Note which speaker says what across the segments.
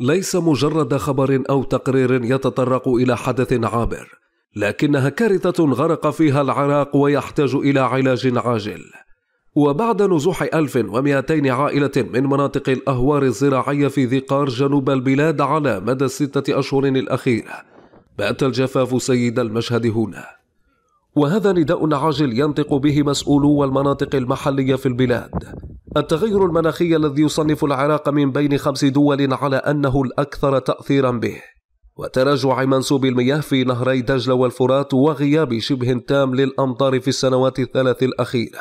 Speaker 1: ليس مجرد خبر او تقرير يتطرق الى حدث عابر لكنها كارثه غرق فيها العراق ويحتاج الى علاج عاجل وبعد نزوح 1200 عائلة من مناطق الأهوار الزراعية في ذقار جنوب البلاد على مدى الستة أشهر الأخيرة بات الجفاف سيد المشهد هنا وهذا نداء عاجل ينطق به مسؤولو المناطق المحلية في البلاد التغير المناخي الذي يصنف العراق من بين خمس دول على أنه الأكثر تأثيرا به وتراجع منسوب المياه في نهري دجلة والفرات وغياب شبه تام للأمطار في السنوات الثلاث الأخيرة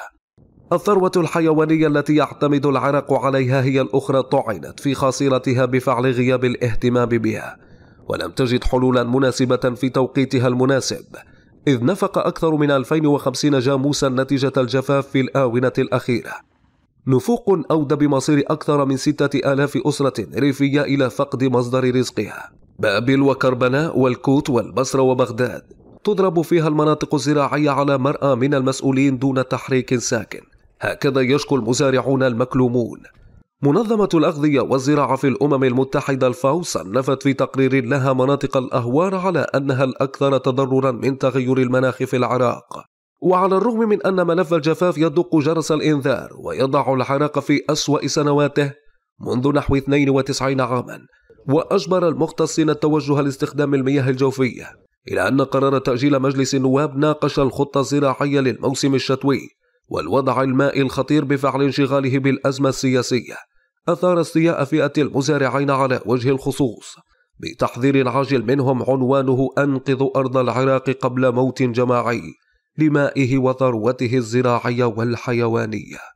Speaker 1: الثروة الحيوانية التي يعتمد العراق عليها هي الأخرى طعنت في خاصرتها بفعل غياب الاهتمام بها ولم تجد حلولا مناسبة في توقيتها المناسب إذ نفق أكثر من 2050 جاموسا نتيجة الجفاف في الآونة الأخيرة نفوق أودى بمصير أكثر من ستة آلاف أسرة ريفية إلى فقد مصدر رزقها بابل وكربلاء والكوت والبصرة وبغداد تضرب فيها المناطق الزراعية على مرأى من المسؤولين دون تحريك ساكن هكذا يشكو المزارعون المكلومون منظمة الأغذية والزراعة في الأمم المتحدة الفاو صنفت في تقرير لها مناطق الأهوار على أنها الأكثر تضررا من تغير المناخ في العراق وعلى الرغم من أن ملف الجفاف يدق جرس الإنذار ويضع العراق في أسوأ سنواته منذ نحو 92 عاما وأجبر المختصين التوجه لاستخدام المياه الجوفية إلى أن قرار تأجيل مجلس النواب ناقش الخطة الزراعية للموسم الشتوي والوضع المائي الخطير بفعل انشغاله بالأزمة السياسية أثار استياء فئة المزارعين على وجه الخصوص بتحذير عاجل منهم عنوانه أنقذ أرض العراق قبل موت جماعي لمائه وثروته الزراعيه والحيوانيه